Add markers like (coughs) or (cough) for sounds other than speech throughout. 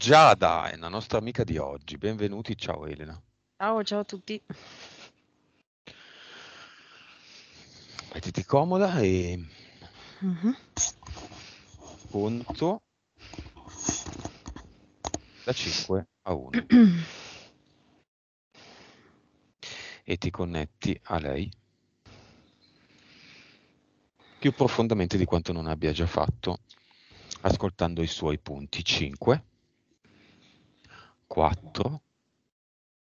Giada è la nostra amica di oggi. Benvenuti, ciao Elena. Ciao, ciao a tutti. Mettiti comoda e... Mhm. Uh-huh. Conto da 5 a 1. e ti connetti a lei più profondamente di quanto non abbia già fatto, ascoltando i suoi punti 5 quattro,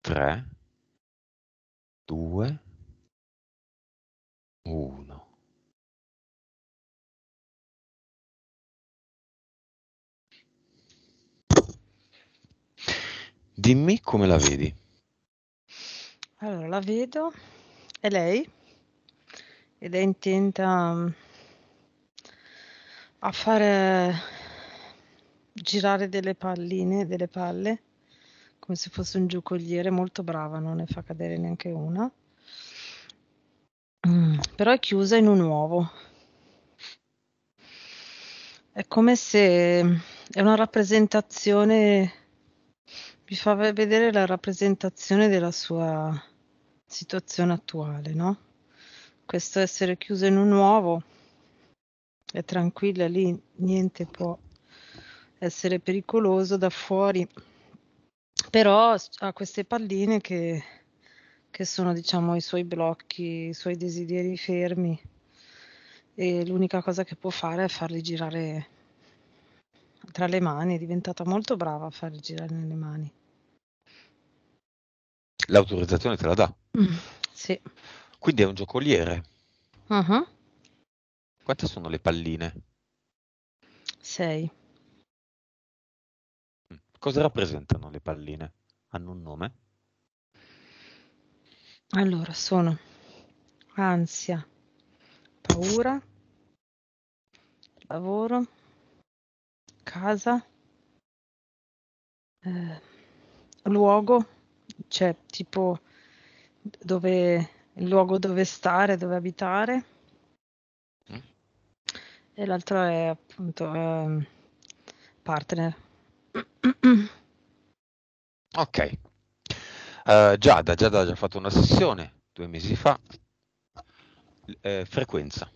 tre, due, uno. Dimmi come la vedi. Allora, la vedo, è lei, ed è intenta mm, a fare girare delle palline, delle palle come se fosse un giocoliere, molto brava, non ne fa cadere neanche una. Mm, però è chiusa in un uovo. È come se mm, è una rappresentazione, vi fa vedere la rappresentazione della sua situazione attuale, no? Questo essere chiuso in un uovo è tranquilla lì, niente può essere pericoloso da fuori però ha queste palline che, che sono diciamo i suoi blocchi, i suoi desideri fermi e l'unica cosa che può fare è farli girare tra le mani, è diventata molto brava a farli girare nelle mani. L'autorizzazione te la dà. Mm, sì. Quindi è un giocoliere. Uh-huh. Quante sono le palline? Sei. Cosa rappresentano le palline? Hanno un nome? Allora, sono ansia, paura, lavoro, casa, eh, luogo, cioè tipo dove, il luogo dove stare, dove abitare. Mm. E l'altro è appunto eh, partner ok. Uh, Giada, Giada ha già fatto una sessione due mesi fa. Eh, frequenza.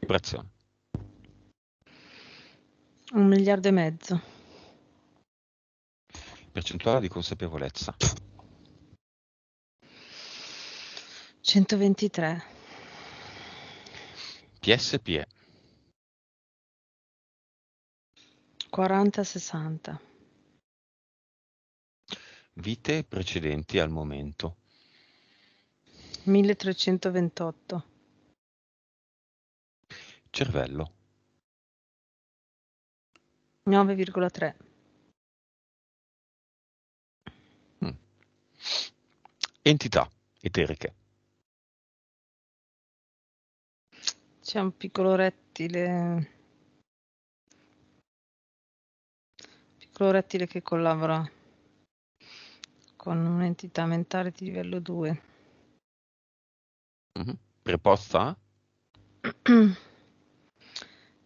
Vibrazione. Un miliardo e mezzo. Percentuale di consapevolezza. 123. PSPE. Quaranta-sessanta. Vite precedenti al momento. 1328. Cervello. 9,3. Mm. Entità eteriche. C'è un piccolo rettile solo rettile che collabora con un'entità mentale di livello 2. Mm-hmm. Preposta? (clears throat)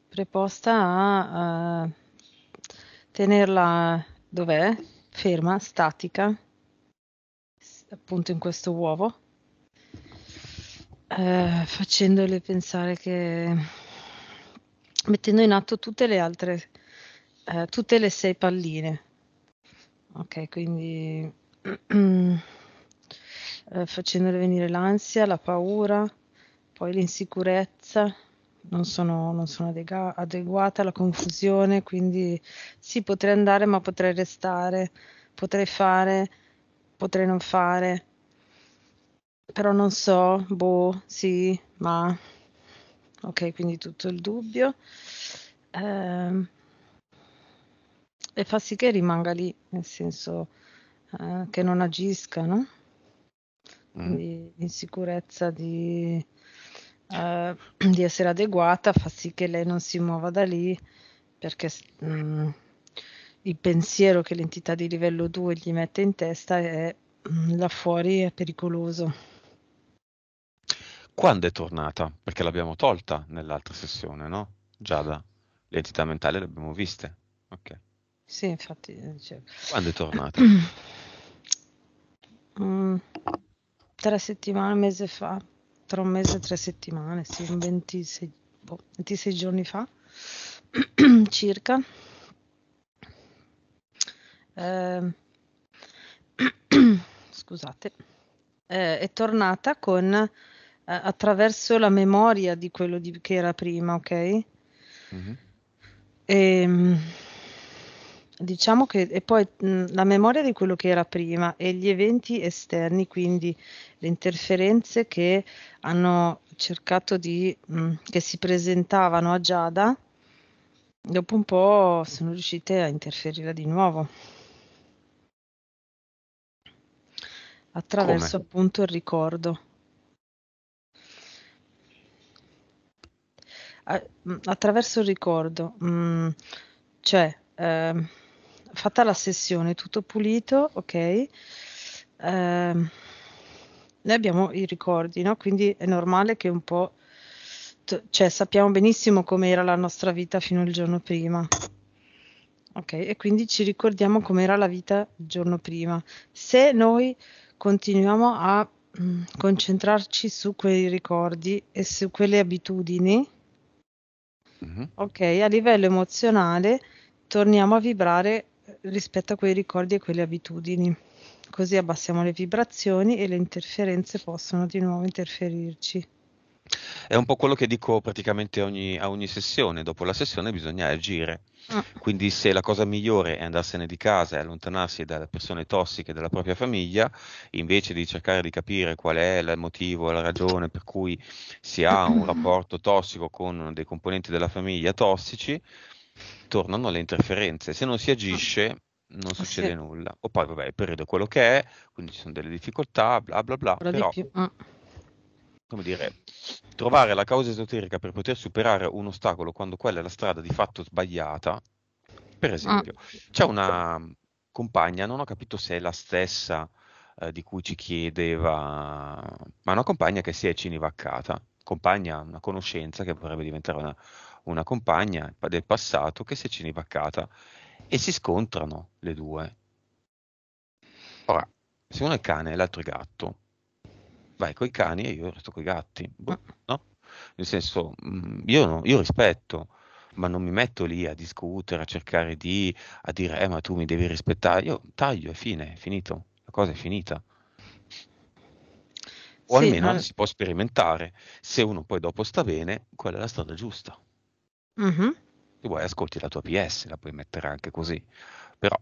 Preposta a uh, tenerla dov'è? Ferma, statica, appunto in questo uovo, uh, facendole pensare che mettendo in atto tutte le altre eh, tutte le sei palline. Ok, quindi (clears throat) eh, facendole venire l'ansia, la paura, poi l'insicurezza, non sono, non sono adega- adeguata alla confusione, quindi sì, potrei andare ma potrei restare, potrei fare, potrei non fare, però non so, boh, sì, ma... Ok, quindi tutto il dubbio. Eh, e fa sì che rimanga lì, nel senso eh, che non agisca, no? Mm. Quindi l'insicurezza di, eh, di, essere adeguata fa sì che lei non si muova da lì perché mh, mm, il pensiero che l'entità di livello 2 gli mette in testa è mh, mm, là fuori è pericoloso. Quando è tornata? Perché l'abbiamo tolta nell'altra sessione, no? Giada, le entità mentali le abbiamo viste. Ok. Sì, infatti. Eh, dicevo. Quando è tornata? (clears throat) Mm, tre settimane, un mese fa, tra un mese e tre settimane, sì, 26, boh, 26 giorni fa (clears throat) circa. Eh, (clears throat) scusate, eh, è tornata con eh, attraverso la memoria di quello di, che era prima, ok? Mm-hmm. E, ehm, Diciamo che e poi mh, la memoria di quello che era prima e gli eventi esterni, quindi le interferenze che hanno cercato di mh, che si presentavano a Giada, dopo un po' sono riuscite a interferire di nuovo. Attraverso Come? appunto il ricordo. attraverso il ricordo, mh, cioè eh, fatta la sessione, tutto pulito, ok? Eh, noi abbiamo i ricordi, no? Quindi è normale che un po'... T- cioè sappiamo benissimo com'era la nostra vita fino al giorno prima. Ok, e quindi ci ricordiamo com'era la vita il giorno prima. Se noi continuiamo a mm, concentrarci su quei ricordi e su quelle abitudini, mm-hmm. ok, a livello emozionale torniamo a vibrare rispetto a quei ricordi e quelle abitudini. Così abbassiamo le vibrazioni e le interferenze possono di nuovo interferirci. È un po' quello che dico praticamente ogni, a ogni sessione, dopo la sessione bisogna agire. Ah. Quindi se la cosa migliore è andarsene di casa e allontanarsi dalle persone tossiche della propria famiglia, invece di cercare di capire qual è il motivo, la ragione per cui si ha un (clears throat) rapporto tossico con dei componenti della famiglia tossici, tornano le interferenze. Se non si agisce, ah. non ah, succede sì. nulla. O poi, vabbè, il periodo è quello che è, quindi ci sono delle difficoltà, bla bla bla. Però, però mm. Ah. come dire, trovare la causa esoterica per poter superare un ostacolo quando quella è la strada di fatto sbagliata. Per esempio, mm. c'è una compagna, non ho capito se è la stessa eh, di cui ci chiedeva, ma una compagna che si è cinivaccata, compagna, una conoscenza che vorrebbe diventare una una compagna del passato che si è cinevaccata e si scontrano le due. Ora, se uno è cane e l'altro è gatto, vai coi cani e io resto coi gatti, boh, mm. no? Nel senso, mm, io, no, io rispetto, ma non mi metto lì a discutere, a cercare di a dire, eh, ma tu mi devi rispettare. Io taglio, è fine, è finito, la cosa è finita. O sì, almeno ma... si può sperimentare. Se uno poi dopo sta bene, quella è la strada giusta. Mh-mh. Se vuoi ascolti la tua PS, la puoi mettere anche così. Però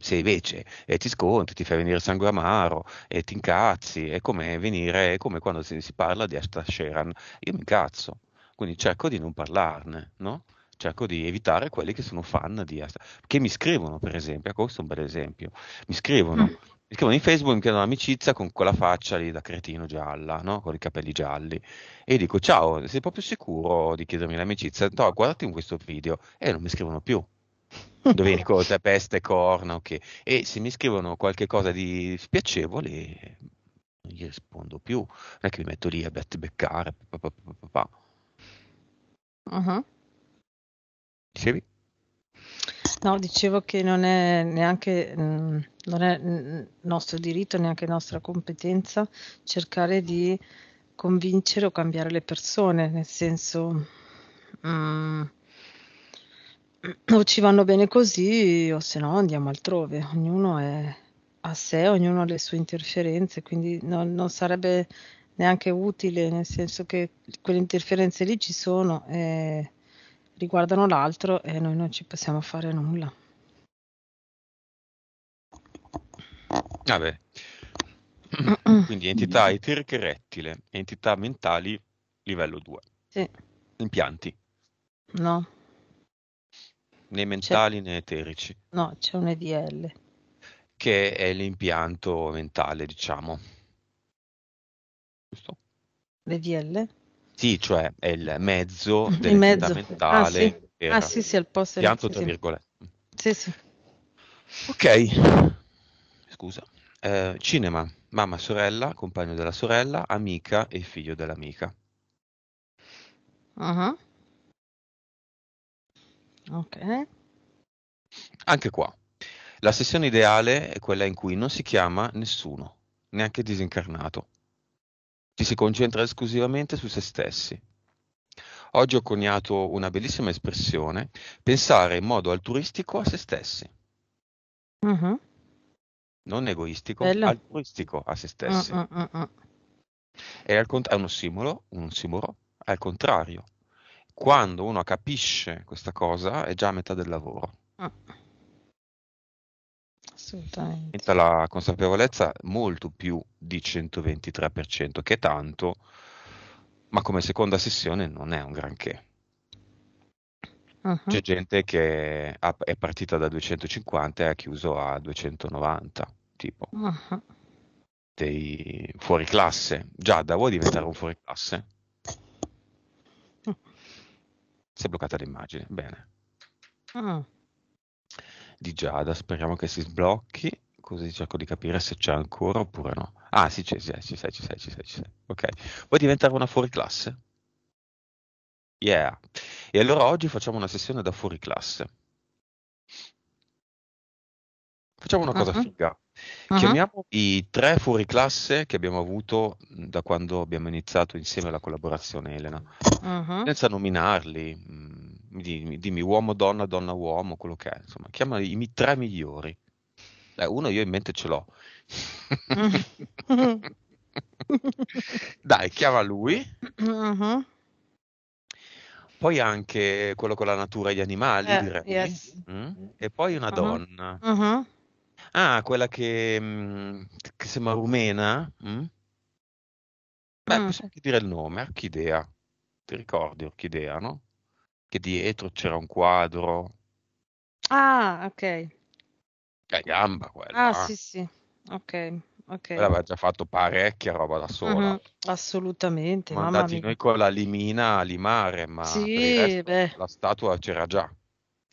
se invece eh, ti scontri, ti fai venire sangue amaro e ti incazzi, è come venire, è come quando si, si parla di Ashtar Sheran, io mi incazzo, quindi cerco di non parlarne, no? cerco di evitare quelli che sono fan di Ashtar, che mi scrivono per esempio, ecco, questo è un bel esempio, mi scrivono, mm. Mi scrivono in Facebook, mi chiedono amicizia con quella faccia lì da cretino gialla, no? con i capelli gialli. E io dico, ciao, sei proprio sicuro di chiedermi l'amicizia? No, guardati in questo video. E non mi scrivono più. Dove dico te peste, corna, ok. E se mi scrivono qualche cosa di spiacevole, non gli rispondo più. Non è che mi metto lì a beccare. Pa, pa, pa, uh-huh. Dicevi? No, dicevo che non è neanche... Mh mm, non è nostro diritto neanche nostra competenza cercare di convincere o cambiare le persone, nel senso mm, o ci vanno bene così o se no andiamo altrove, ognuno è a sé, ognuno ha le sue interferenze, quindi non, non sarebbe neanche utile, nel senso che quelle interferenze lì ci sono e riguardano l'altro e noi non ci possiamo fare nulla. Vabbè. Quindi entità eteriche rettile, entità mentali livello 2. Sì. Impianti. No. Né mentali c'è... né eterici. No, c'è un EDL. Che è l'impianto mentale, diciamo. Giusto? L'EDL? Sì, cioè è il mezzo del mezzo. mentale. Ah sì. Per ah sì, sì, al posto. Impianto, tra sì. virgolette. Sì, sì. Ok. Scusa. Eh, cinema, mamma, sorella, compagno della sorella, amica e figlio dell'amica. Uh-huh. Ok. Anche qua. La sessione ideale è quella in cui non si chiama nessuno, neanche disincarnato. Ci si concentra esclusivamente su se stessi. Oggi ho coniato una bellissima espressione, pensare in modo altruistico a se stessi. Uh-huh non egoistico, Bello. altruistico a se mm, stessi. Uh, uh, uh, è, cont- è uno simbolo, un simbolo al contrario. Quando uno capisce questa cosa è già a metà del lavoro. Mm. Assolutamente. La consapevolezza molto più di 123%, che è tanto, ma come seconda sessione non è un granché. C'è Ah-ah. gente che ha- è partita da 250 e ha chiuso a 290, tipo Ah-ah. dei fuoriclasse. Giada, vuoi diventare un fuori fuoriclasse? Si è bloccata l'immagine, bene. Ah. Di Giada, speriamo che si sblocchi, così cerco di capire se c'è ancora oppure no. Ah, sì, c'è, sì, ci sei, ci sei, ci Ok. Vuoi diventare una fuori classe? Yeah. E allora oggi facciamo una sessione da fuori classe. Facciamo una cosa uh-huh. figa. Uh-huh. Chiamiamo i tre fuori classe che abbiamo avuto mm, da quando abbiamo iniziato insieme la collaborazione, Elena, uh-huh. senza nominarli. Mm, dimmi, dimmi, uomo, donna, donna, uomo, quello che è. Insomma, chiama i, i tre migliori. Eh, uno io in mente ce l'ho. Mm. (laughs) Dai, chiama lui. uh poi anche quello con la natura e gli animali, eh, direi. Yes. Mm? mm? E poi una uh-huh. donna. Uh-huh. Ah, quella che, mh, mm, che sembra rumena. Mm? Beh, mm. possiamo anche dire il nome, Orchidea. Ti ricordi Orchidea, no? Che dietro c'era un quadro. Ah, ok. La gamba quella. Ah, sì, sì. Ok okay. aveva già fatto parecchia roba da sola. Mm-hmm, assolutamente. Ma mamma noi con la limina a limare, ma sì, resto, la statua c'era già.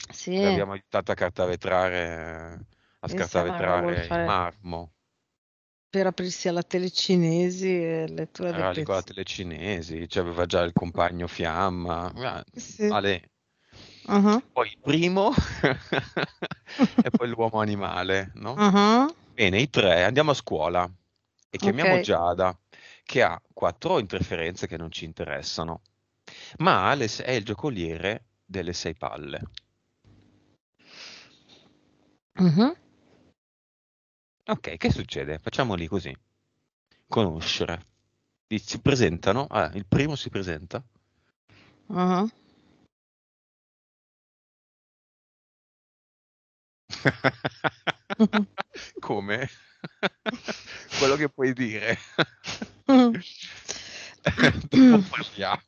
Sì. L'abbiamo aiutata a cartavetrare, a scartavetrare il marmo. Per aprirsi alla telecinesi e lettura Era lì con la telecinesi, c'aveva già il compagno Fiamma. Sì. Ale. Uh-huh. poi il primo (laughs) e poi l'uomo animale, no? Uh-huh. Bene, i tre andiamo a scuola e chiamiamo okay. Giada che ha quattro interferenze che non ci interessano, ma è il giocoliere delle sei palle. Mm-hmm. Ok, che succede? Facciamoli così. Conoscere. Si presentano. Ah, il primo si presenta. Uh-huh. (laughs) (laughs) Come? (laughs) Quello che puoi dire. non mm. (laughs) parliamo.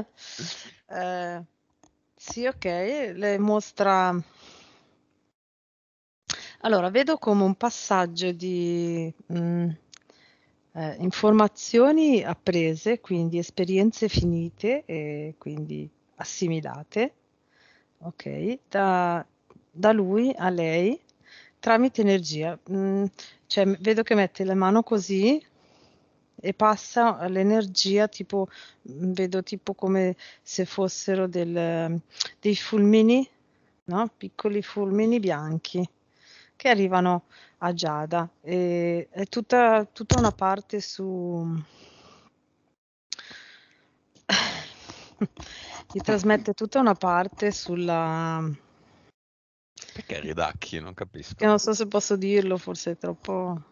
(coughs) Eh, sì, ok, le mostra... Allora, vedo come un passaggio di mh, mm, eh, informazioni apprese, quindi esperienze finite e quindi assimilate, ok, da da lui a lei tramite energia. Mm, cioè, vedo che mette la mano così e passa l'energia, tipo, mm, vedo tipo come se fossero del, dei fulmini, no? piccoli fulmini bianchi che arrivano a Giada. E, è tutta, tutta una parte su... (laughs) gli trasmette tutta una parte sulla perché ridacchi? Non capisco. Che non so se posso dirlo, forse è troppo...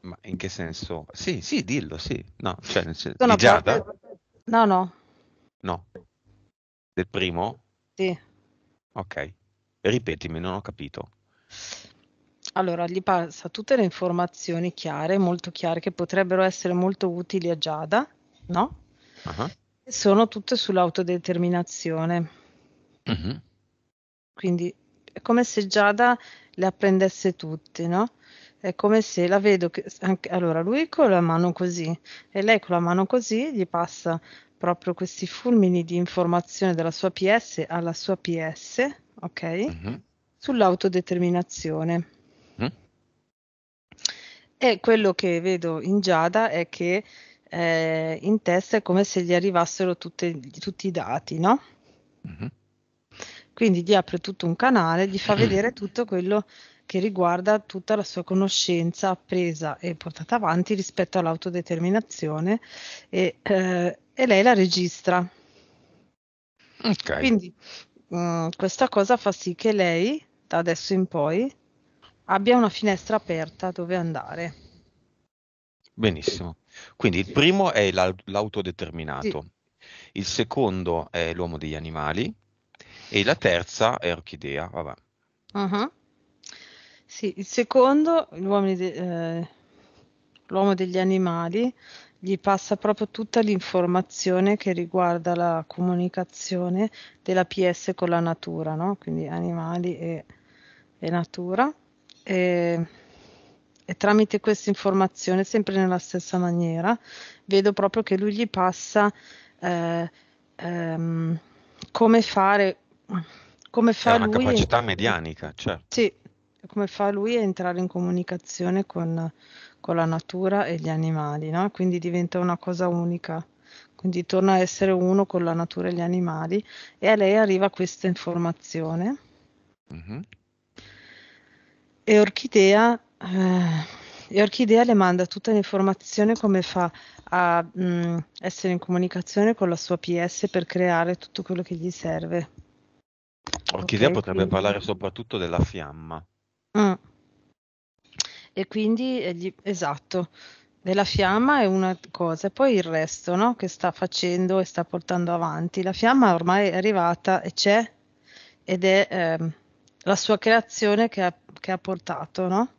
Ma in che senso? Sì, sì, dillo, sì. No, cioè Sono di Giada? Parte... No, no. No. Del primo? Sì. Ok. Ripetimi, non ho capito. Allora, gli passa tutte le informazioni chiare, molto chiare, che potrebbero essere molto utili a Giada, no? Uh-huh. Sono tutte sull'autodeterminazione. Uh-huh. Quindi è come se Giada le apprendesse tutte, no? È come se la vedo che anche, allora lui con la mano così e lei con la mano così gli passa proprio questi fulmini di informazione dalla sua PS alla sua PS, ok? Mm-hmm. Sull'autodeterminazione. mm E quello che vedo in Giada è che eh, in testa è come se gli arrivassero tutte, tutti i dati, no? Mm-hmm. Quindi gli apre tutto un canale, gli fa (clears throat) vedere tutto quello che riguarda tutta la sua conoscenza appresa e portata avanti rispetto all'autodeterminazione e, eh, e lei la registra. Okay. Quindi mh, mm, questa cosa fa sì che lei, da adesso in poi, abbia una finestra aperta dove andare. Benissimo. Quindi il primo è l'autodeterminato, sì. il secondo è l'uomo degli animali, e la terza è Orchidea, vabbè. Uh-huh. Sì, il secondo, de- eh, l'uomo degli animali, gli passa proprio tutta l'informazione che riguarda la comunicazione della PS con la natura, no? quindi animali e, e natura. E, e tramite questa informazione, sempre nella stessa maniera, vedo proprio che lui gli passa eh, ehm, come fare come fa è una lui capacità è... medianica, certo. Sì, come fa lui a entrare in comunicazione con, con la natura e gli animali, no? Quindi diventa una cosa unica. Quindi torna a essere uno con la natura e gli animali e a lei arriva questa informazione. Mm-hmm. E Orchidea eh, e Orchidea le manda tutta l'informazione come fa a mh, mm, essere in comunicazione con la sua PS per creare tutto quello che gli serve. Orchidea okay, potrebbe quindi... parlare soprattutto della fiamma. Mm. E quindi, eh, esatto, della fiamma è una cosa, e poi il resto no? che sta facendo e sta portando avanti. La fiamma ormai è arrivata e c'è ed è eh, la sua creazione che ha, che ha portato, no?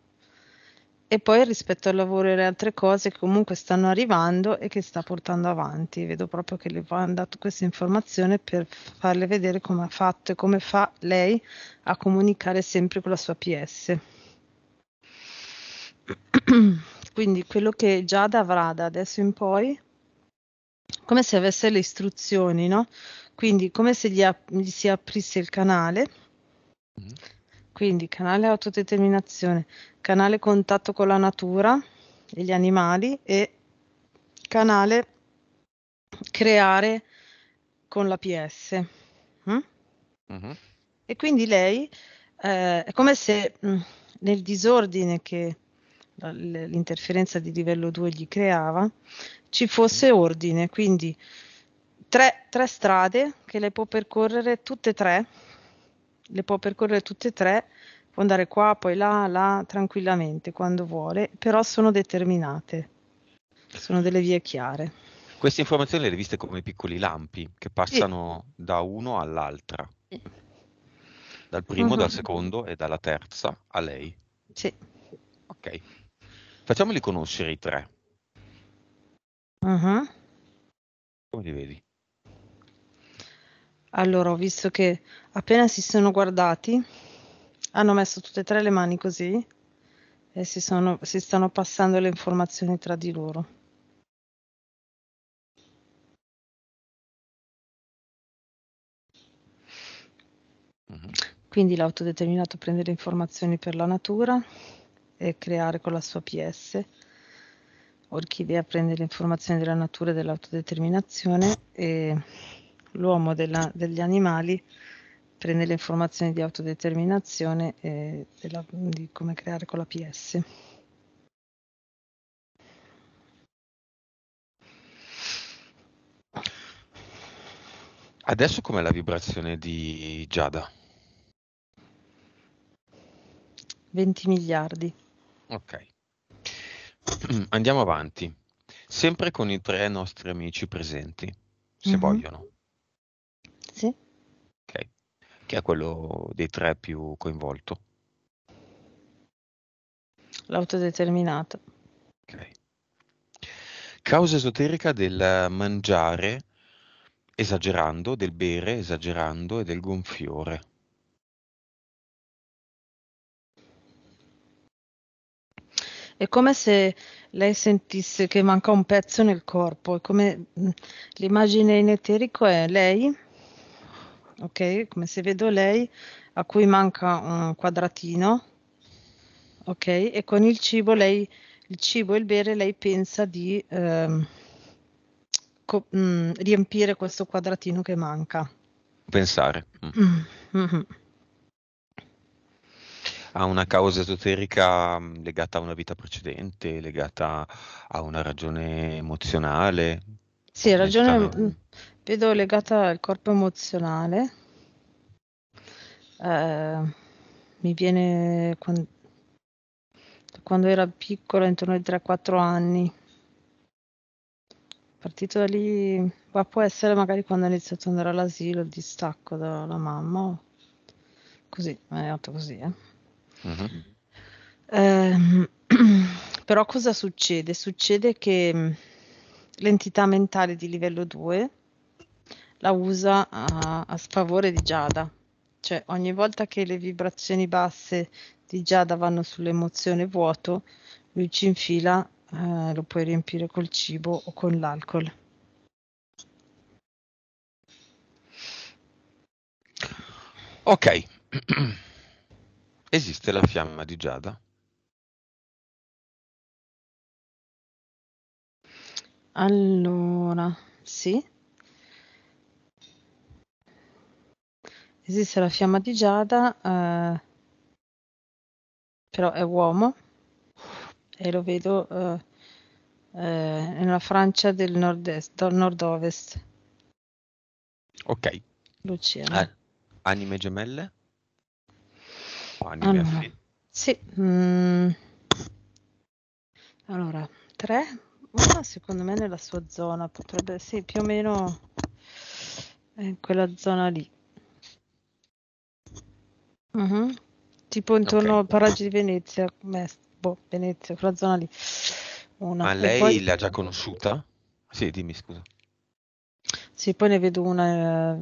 e poi rispetto al lavoro e alle altre cose che comunque stanno arrivando e che sta portando avanti. Vedo proprio che le va dato questa informazione per farle vedere come ha fatto e come fa lei a comunicare sempre con la sua PS. (clears throat) Quindi quello che Giada avrà da adesso in poi, come se avesse le istruzioni, no? Quindi come se gli, ap- gli si aprisse il canale. Mm quindi canale autodeterminazione, canale contatto con la natura e gli animali e canale creare con l'APS. Hm? Mm? Mm-hmm. Uh-huh. E quindi lei eh, è come se mh, mm, nel disordine che l'interferenza di livello 2 gli creava ci fosse mm. ordine, quindi tre, tre strade che lei può percorrere tutte e tre le può percorrere tutte e tre, può andare qua, poi là, là, tranquillamente, quando vuole, però sono determinate, sono delle vie chiare. Queste informazioni le riviste come piccoli lampi che passano sì. da uno all'altra, dal primo, uh-huh. dal mhm. secondo e dalla terza a lei. Sì. Ok, facciamoli conoscere i tre. Uh-huh. Come li vedi? Allora, ho visto che Appena si sono guardati, hanno messo tutte e tre le mani così e si, sono, si stanno passando le informazioni tra di loro. Mm-hmm. Quindi l'autodeterminato prende le informazioni per la natura e creare con la sua PS. Orchidea prende le informazioni della natura e dell'autodeterminazione e l'uomo degli animali prende le informazioni di autodeterminazione e eh, della, di come creare con la PS. Adesso com'è la vibrazione di Giada? 20 miliardi. Ok. (clears throat) Andiamo avanti. Sempre con i tre nostri amici presenti, se mm -hmm. vogliono che è quello dei tre più coinvolto. L'autodeterminato. Ok. Causa esoterica del mangiare esagerando, del bere esagerando e del gonfiore. È come se lei sentisse che manca un pezzo nel corpo, è come mm, l'immagine in eterico è lei ok? Come se vedo lei, a cui manca un quadratino, ok? E con il cibo lei, il cibo e il bere, lei pensa di ehm, co- mh, mm, riempire questo quadratino che manca. Pensare. Mm. mm mm-hmm. Ha una causa esoterica mm, legata a una vita precedente, legata a una ragione emozionale. Sì, ragione, vedo legata al corpo emozionale. Eh, mi viene quando, quando era piccola, intorno ai 3-4 anni. Partito da lì, ma può essere magari quando ho iniziato ad andare all'asilo, il distacco dalla mamma, così, ma è nato così. Eh. Uh-huh. Eh, (clears throat) però cosa succede? Succede che mm, l'entità mentale di livello 2 la usa a, a sfavore di Giada. Cioè, ogni volta che le vibrazioni basse di Giada vanno sull'emozione vuoto, lui ci infila, eh, lo puoi riempire col cibo o con l'alcol. Ok, (clears throat) esiste la fiamma di Giada? Allora, sì. Esiste la fiamma di Giada, eh, però è uomo e lo vedo eh, eh, nella Francia del nord-est, nord-ovest. Ok. Luciano. Ah, anime gemelle? anime allora, sì. Mm. Allora, tre. Una secondo me nella sua zona potrebbe, sì, più o meno in eh, quella zona lì. Uh-huh. Tipo intorno okay. al Paraggio di Venezia, boh, Venezia, quella zona lì. Una. Ma lei poi... l'ha già conosciuta? Sì, dimmi scusa. Sì, poi ne vedo una eh,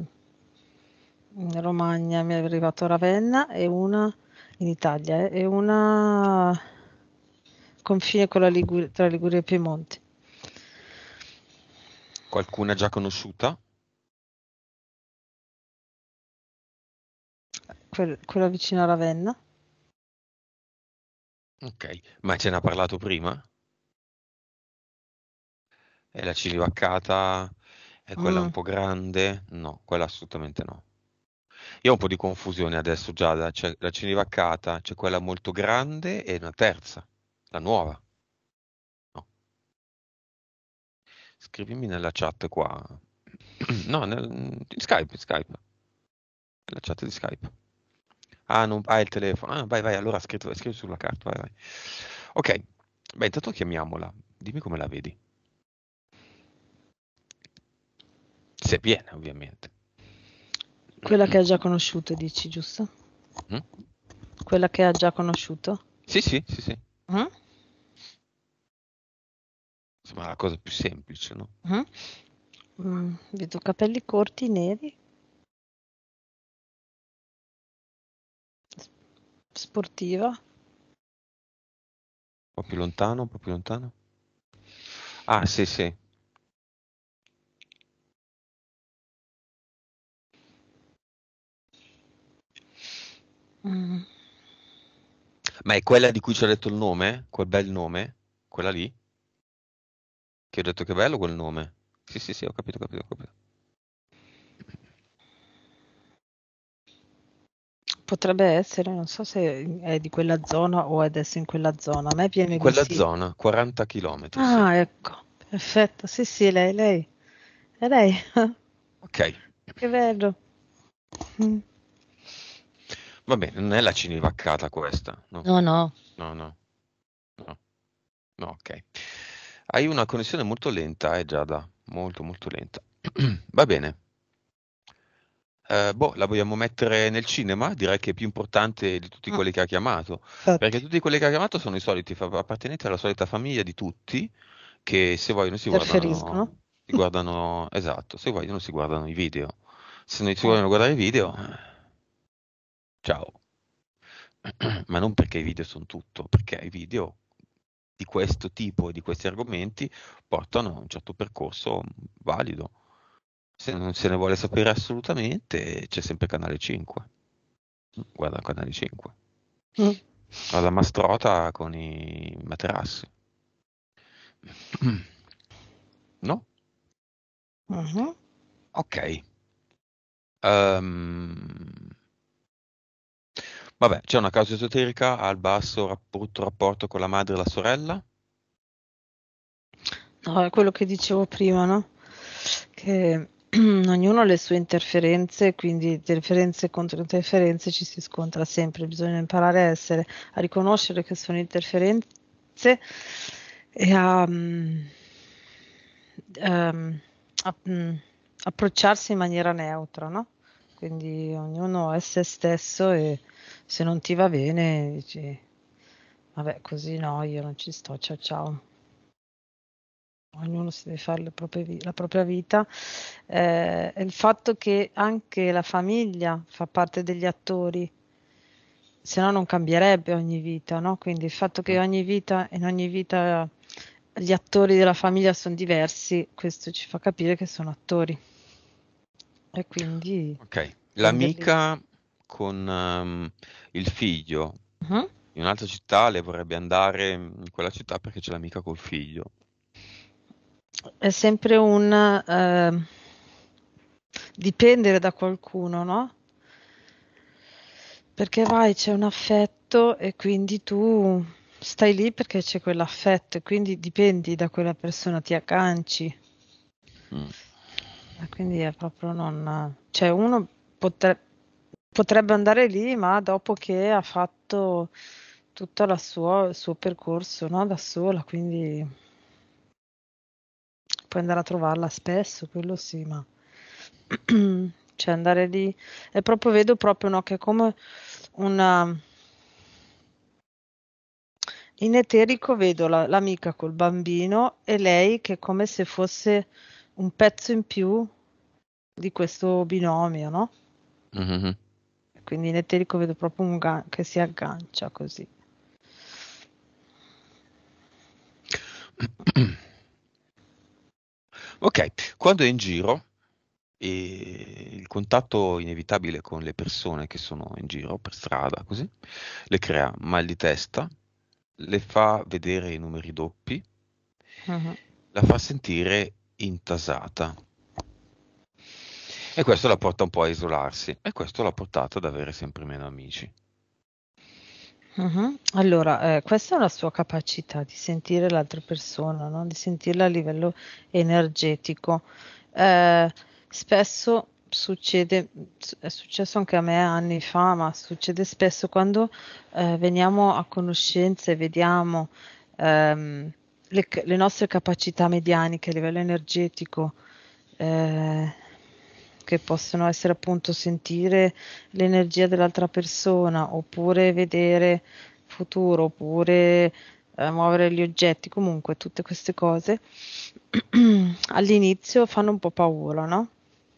in Romagna, mi è arrivato a Ravenna e una in Italia eh, e una confine con la Ligur- tra Liguria e Piemonte. Qualcuna già conosciuta? quel, quella vicino a Ravenna. Ok, ma ce n'ha parlato prima? È la cilibaccata? È quella mm. un po' grande? No, quella assolutamente no. Io ho un po' di confusione adesso, Giada. C'è la cilibaccata, c'è quella molto grande e una terza, la nuova. No. Scrivimi nella chat qua. (clears throat) No, nel, in Skype, in Skype. Nella chat di Skype. Ah, non hai il telefono. Ah, vai, vai, allora scrivi, scrivi sulla carta. Vai, vai. Ok, beh, intanto chiamiamola. Dimmi come la vedi. Se viene, ovviamente. Quella che ha già conosciuto, dici, giusto? Mm? Quella che ha già conosciuto? Sì, sì, sì, sì. Mm? Insomma, la cosa più semplice, no? Mm? mm vedo capelli corti, neri, sportiva. Un po' più lontano, un po' più lontano. Ah, sì, sì. Mm. Ma è quella di cui ci ha detto il nome? Quel bel nome? Quella lì? Che ho detto che bello quel nome? Sì, sì, sì, ho capito, ho capito, ho capito. Potrebbe essere, non so se è di quella zona o è adesso in quella zona. A me viene Quella così. zona, 40 km. Ah, sì. ecco, perfetto. Sì, sì, lei, lei. È lei. (laughs) Ok. Che bello. Mm. Va bene, non è la cinivaccata questa. No, no. No, no. no. no. no ok. Hai una connessione molto lenta, eh, Giada, molto molto lenta. (clears throat) Va bene eh, boh, la vogliamo mettere nel cinema? Direi che è più importante di tutti ah. quelli che ha chiamato, Infatti. perché tutti quelli che ha chiamato sono i soliti appartenenti alla solita famiglia di tutti che se vogliono si guardano, si guardano (laughs) esatto, se vogliono si guardano i video. Se non si vogliono guardare i video, ciao. (clears throat) Ma non perché i video sono tutto, perché i video di questo tipo e di questi argomenti portano a un certo percorso valido. Se non se ne vuole sapere assolutamente, c'è sempre Canale 5. Guarda Canale 5. Mm. Alla mastrota con i materassi. No? Mm-hmm. Ok. Um, vabbè, c'è una causa esoterica al basso brutto rapporto con la madre e la sorella. No, è quello che dicevo prima, no? Che (clears throat) ognuno ha le sue interferenze, quindi interferenze contro interferenze ci si scontra sempre, bisogna imparare a, essere, a riconoscere che sono interferenze e a, um, a um, approcciarsi in maniera neutra, no? Quindi ognuno è se stesso e se non ti va bene dici vabbè così no, io non ci sto, ciao ciao ognuno si deve fare proprie, la propria vita, eh, il fatto che anche la famiglia fa parte degli attori, se no non cambierebbe ogni vita, no? quindi il fatto che mm. ogni vita, in ogni vita gli attori della famiglia sono diversi, questo ci fa capire che sono attori. E quindi... Ok, l'amica con um, il figlio. Uh-huh. In un'altra città lei vorrebbe andare in quella città perché c'è l'amica col figlio è sempre un eh, dipendere da qualcuno, no? Perché vai, c'è un affetto e quindi tu stai lì perché c'è quell'affetto e quindi dipendi da quella persona, ti agganci. Mm. Quindi è proprio non... Cioè uno potre, potrebbe andare lì, ma dopo che ha fatto tutto sua, il suo percorso no? da sola, quindi puoi andare a trovarla spesso, quello sì, ma (clears throat) cioè andare lì e proprio vedo proprio no, che è come una in eterico vedo la, l'amica col bambino e lei che è come se fosse un pezzo in più di questo binomio, no? Mm-hmm. Quindi in eterico vedo proprio un gan- che si aggancia così. (clears throat) Ok, quando è in giro, e il contatto inevitabile con le persone che sono in giro per strada, così, le crea mal di testa, le fa vedere i numeri doppi, uh-huh. la fa sentire intasata. E questo la porta un po' a isolarsi e questo l'ha portata ad avere sempre meno amici. Mh-mh. Allora, ehm, questa è una sua capacità di sentire l'altra persona, no, di sentirla a livello energetico. Ehm, spesso succede è successo anche a me anni fa, ma succede spesso quando, ehm, veniamo a conoscenza e vediamo, ehm, le le nostre capacità medianiche a livello energetico, ehm che possono essere appunto sentire l'energia dell'altra persona oppure vedere futuro oppure eh, muovere gli oggetti, comunque tutte queste cose (clears throat) all'inizio fanno un po' paura, no?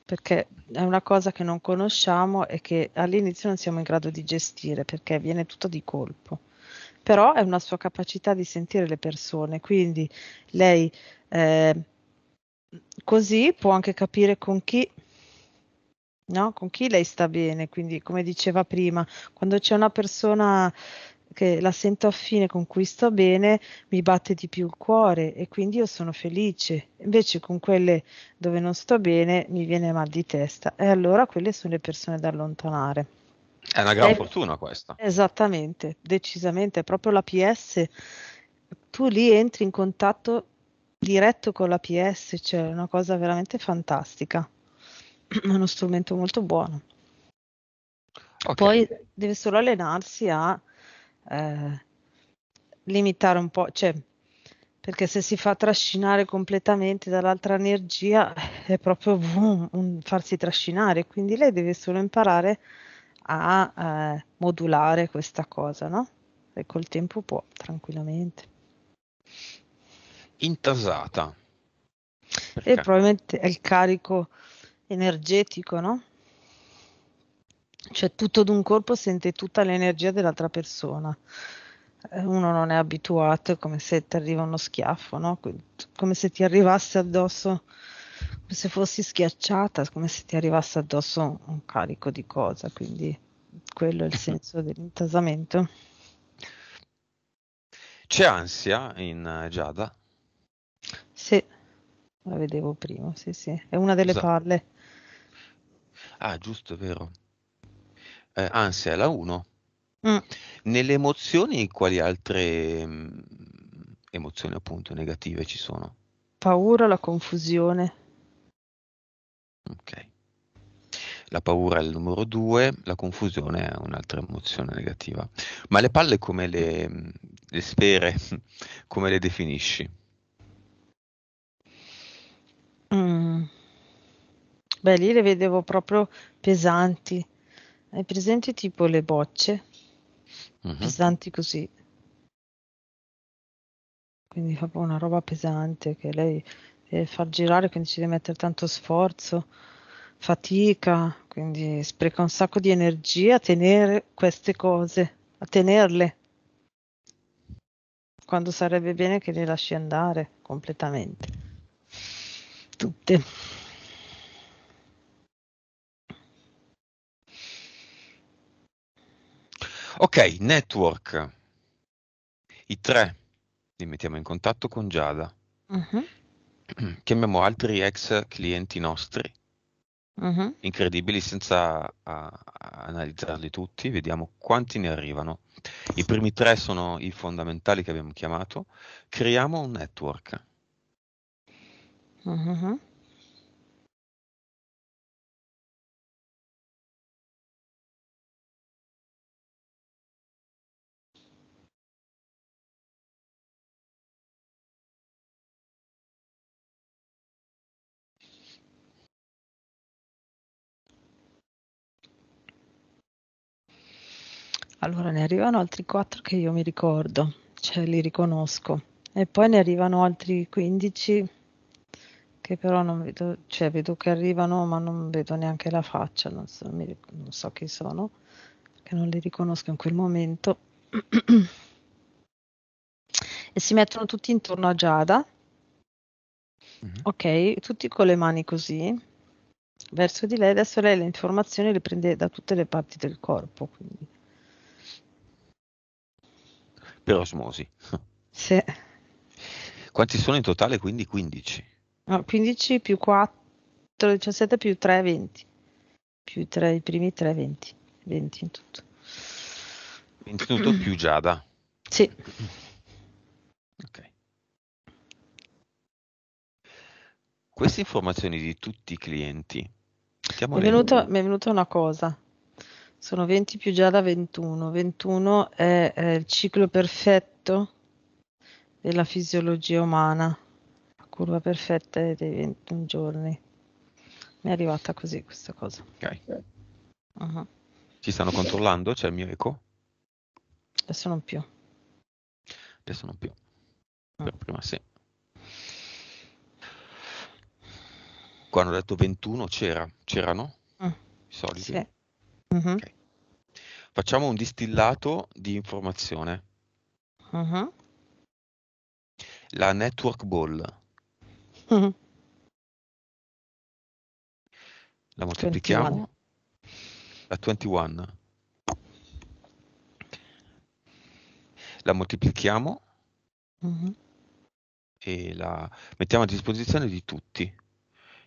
Perché è una cosa che non conosciamo e che all'inizio non siamo in grado di gestire perché viene tutto di colpo però è una sua capacità di sentire le persone, quindi lei eh, così può anche capire con chi no? Con chi lei sta bene, quindi come diceva prima, quando c'è una persona che la sento affine, con cui sto bene, mi batte di più il cuore e quindi io sono felice. Invece con quelle dove non sto bene mi viene mal di testa e allora quelle sono le persone da allontanare. È una gran è, eh, fortuna questa. Esattamente, decisamente, è proprio PS. Tu lì entri in contatto diretto con la PS, cioè è una cosa veramente fantastica. (clears throat) uno strumento molto buono. Okay. Poi deve solo allenarsi a eh, limitare un po', cioè, perché se si fa trascinare completamente dall'altra energia è proprio boom, un farsi trascinare, quindi lei deve solo imparare a eh, modulare questa cosa, no? E col tempo può tranquillamente. Intasata. Perché? E probabilmente è il carico energetico, no? Cioè tutto d'un colpo sente tutta l'energia dell'altra persona. Eh, uno non è abituato, è come se ti arriva uno schiaffo, no? Come se ti arrivasse addosso, come se fossi schiacciata, come se ti arrivasse addosso un carico di cosa, quindi quello è il senso (laughs) dell'intasamento. C'è ansia in eh, Giada? Sì, la vedevo prima, sì, sì, è una delle esatto. palle. Ah, giusto, vero. Eh, ansia è la 1. Mm. Nelle emozioni, quali altre mh, mm, emozioni appunto negative ci sono? Paura, la confusione. Ok. La paura è il numero 2, la confusione è un'altra emozione negativa. Ma le palle come le, mm, le sfere, (laughs) come le definisci? Mm. Beh, lì le vedevo proprio pesanti. Hai presente tipo le bocce? Mh-mh. Pesanti così. Quindi proprio una roba pesante che lei deve eh, far girare, quindi ci deve mettere tanto sforzo, fatica, quindi spreca un sacco di energia a tenere queste cose, a tenerle. Quando sarebbe bene che le lasci andare completamente. Tutte. Ok, network. I tre li mettiamo in contatto con Giada. Uh-huh. (clears throat) Chiamiamo altri ex clienti nostri. Uh-huh. Incredibili, senza uh, analizzarli tutti, vediamo quanti ne arrivano. I primi tre sono i fondamentali che abbiamo chiamato. Creiamo un network. Uh-huh. Allora ne arrivano altri 4 che io mi ricordo, cioè li riconosco. E poi ne arrivano altri 15 che però non vedo, cioè vedo che arrivano ma non vedo neanche la faccia, non so, mi, non so chi sono, perché non li riconosco in quel momento. (clears throat) e si mettono tutti intorno a Giada. Mm-hmm. Ok, tutti con le mani così, verso di lei. Adesso lei le informazioni le prende da tutte le parti del corpo, quindi per osmosi. (laughs) Sì. Quanti sono in totale quindi? 15. No, 15 più 4, 17 più 3, 20. Più 3, i primi 3, 20. 20 in tutto. 20 in tutto più Giada. (clears throat) Sì. Ok. Queste informazioni di tutti i clienti. Mi è, venuto, mi è venuta una cosa. Sono 20 più già da 21. 21 è, è il ciclo perfetto della fisiologia umana. La curva perfetta è dei 21 giorni. Mi è arrivata così questa cosa. Ok. Uh-huh. Ci stanno controllando? C'è il mio eco? Adesso non più. Adesso non più. Ah. Per prima sì. Quando ho detto 21 c'era, c'erano? Mm. I soliti? Sì. Mh-mh. Facciamo un distillato di informazione. Mh-mh. La network ball. Mh-mh. La 21. moltiplichiamo. La 21. La moltiplichiamo Mh-mh. e la mettiamo a disposizione di tutti.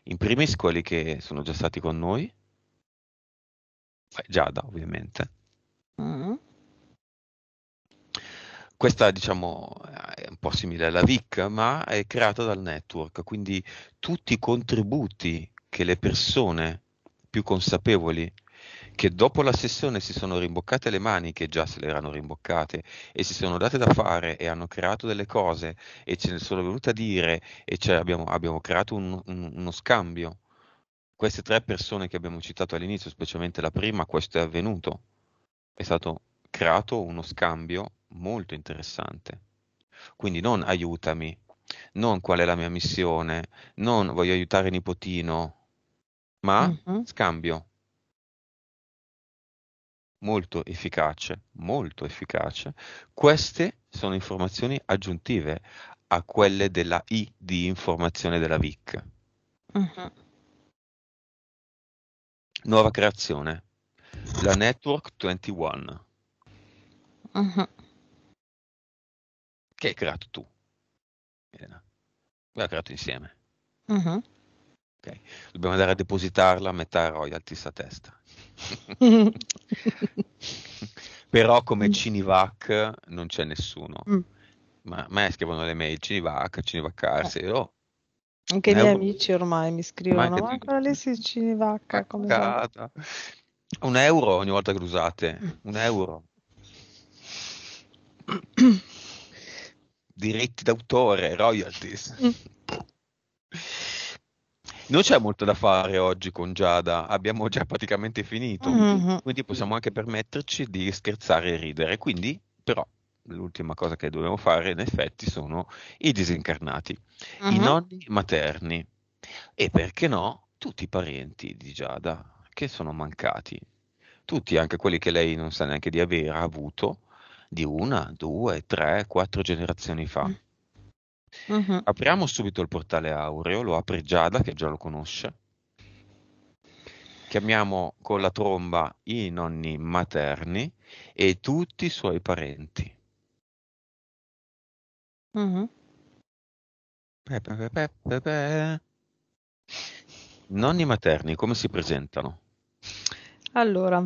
In primis quelli che sono già stati con noi eh, Giada, ovviamente. Mm. Questa, diciamo, è un po' simile alla VIC, ma è creata dal network, quindi tutti i contributi che le persone più consapevoli che dopo la sessione si sono rimboccate le mani, che già se le erano rimboccate, e si sono date da fare e hanno creato delle cose e ce ne sono venute a dire e cioè abbiamo, abbiamo, creato un, un, uno scambio queste tre persone che abbiamo citato all'inizio, specialmente la prima, questo è avvenuto. È stato creato uno scambio molto interessante. Quindi non aiutami, non qual è la mia missione, non voglio aiutare nipotino, ma mm-hmm. scambio. Molto efficace, molto efficace. Queste sono informazioni aggiuntive a quelle della I di informazione della VIC. Mm-hmm. Nuova creazione. La Network 21. Uh-huh. Che hai creato tu? Elena. L'ha creato insieme. Uh-huh. Okay. Dobbiamo andare a depositarla a metà royalties a testa. (laughs) Però come mm. Cinivac non c'è nessuno. Mm. Ma a me scrivono le mail Cinivac, Cinivaccarsi, eh. oh, anche i eh, miei euro... amici ormai mi scrivono, ma ancora lì si ci vacca. Come un euro ogni volta che lo usate, un euro. Diritti d'autore, royalties. Non c'è molto da fare oggi con Giada, abbiamo già praticamente finito, mm-hmm. quindi possiamo anche permetterci di scherzare e ridere. Quindi, però, l'ultima cosa che dobbiamo fare in effetti sono i disincarnati, uh-huh. i mhm. nonni materni e perché no tutti i parenti di Giada che sono mancati, tutti anche quelli che lei non sa neanche di aver avuto di una, due, tre, quattro generazioni fa. Uh-huh. Apriamo subito il portale aureo, lo apre Giada che già lo conosce. Chiamiamo con la tromba i nonni materni e tutti i suoi parenti Mh-mh. Nonni materni come si presentano? Allora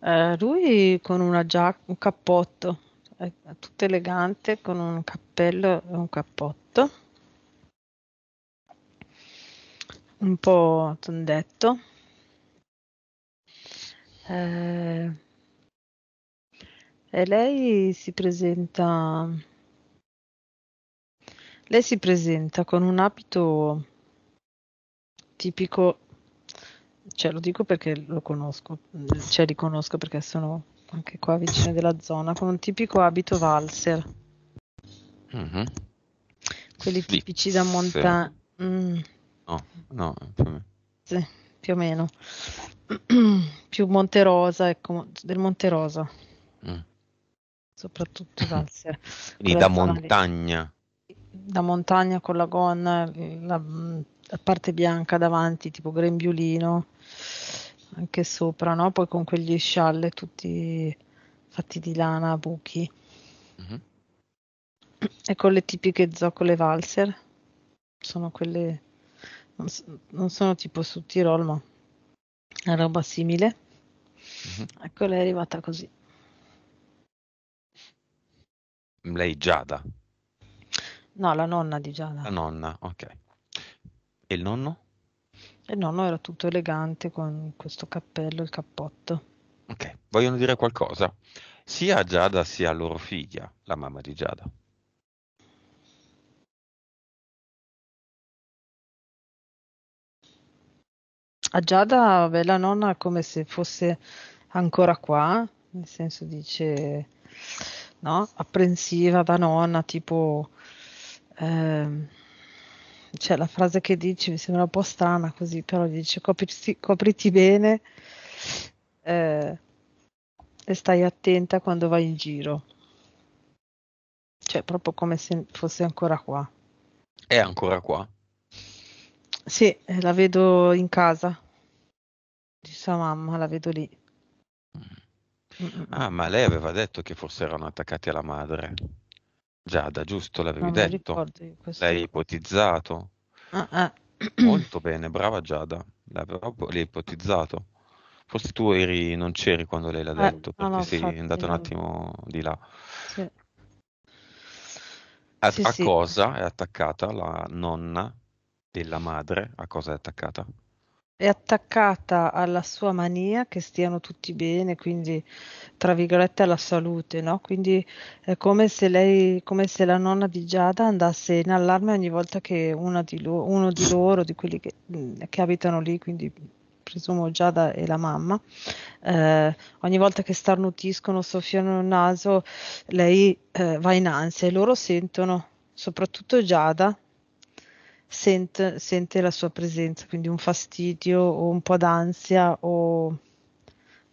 Ehm, lui con una giacca, un cappotto, è tutto elegante con un cappello e un cappotto. Un po' tondetto. Ehm e lei si presenta. Lei si presenta con un abito tipico, cioè lo dico perché lo conosco, cioè li conosco perché sono anche qua vicino della zona, con un tipico abito valser. Mm-hmm. Quelli tipici da montagna. Mm. No, no, più o meno. Sì, più o meno. (clears throat) più Monterosa, ecco, del Monterosa. Mm soprattutto valzer. (laughs) Quindi da montagna. Da montagna con la gonna, la, la parte bianca davanti, tipo grembiulino, anche sopra, no? Poi con quegli scialle tutti fatti di lana a buchi. Mm-hmm. E con le tipiche zoccole valzer, sono quelle, non, so, non sono tipo su Tirol, ma è roba simile. Mm-hmm. Ecco, lei è arrivata così. lei Giada? No, la nonna di Giada. La nonna, ok. E il nonno? Il nonno era tutto elegante con questo cappello, il cappotto. Ok, vogliono dire qualcosa sia a Giada sia a loro figlia, la mamma di Giada. A Giada, beh, la nonna è come se fosse ancora qua, nel senso dice no? apprensiva da nonna, tipo ehm, c'è cioè, la frase che dici, mi sembra un po' strana così, però dice copriti, copriti bene eh, e stai attenta quando vai in giro. Cioè, proprio come se fosse ancora qua. È ancora qua? Sì, eh, la vedo in casa di sua mamma, la vedo lì. Mm. Ah, ma lei aveva detto che forse erano attaccati alla madre. Giada, giusto? L'avevi non detto? L'hai ipotizzato? Ah, ah. Molto bene, brava Giada, l'hai ipotizzato. Forse tu eri, non c'eri quando lei l'ha eh, detto, perché no, sei infatti, andato un attimo di là. Sì. A, sì, a sì. cosa è attaccata la nonna della madre? A cosa è attaccata? è attaccata alla sua mania che stiano tutti bene, quindi tra virgolette alla salute, no? Quindi è come se lei, come se la nonna di Giada andasse in allarme ogni volta che di lo, uno di loro, di quelli che, mm, che, abitano lì, quindi presumo Giada e la mamma, eh, ogni volta che starnutiscono, soffiano il naso, lei eh, va in ansia e loro sentono, soprattutto Giada, sente, sente la sua presenza, quindi un fastidio o un po' d'ansia o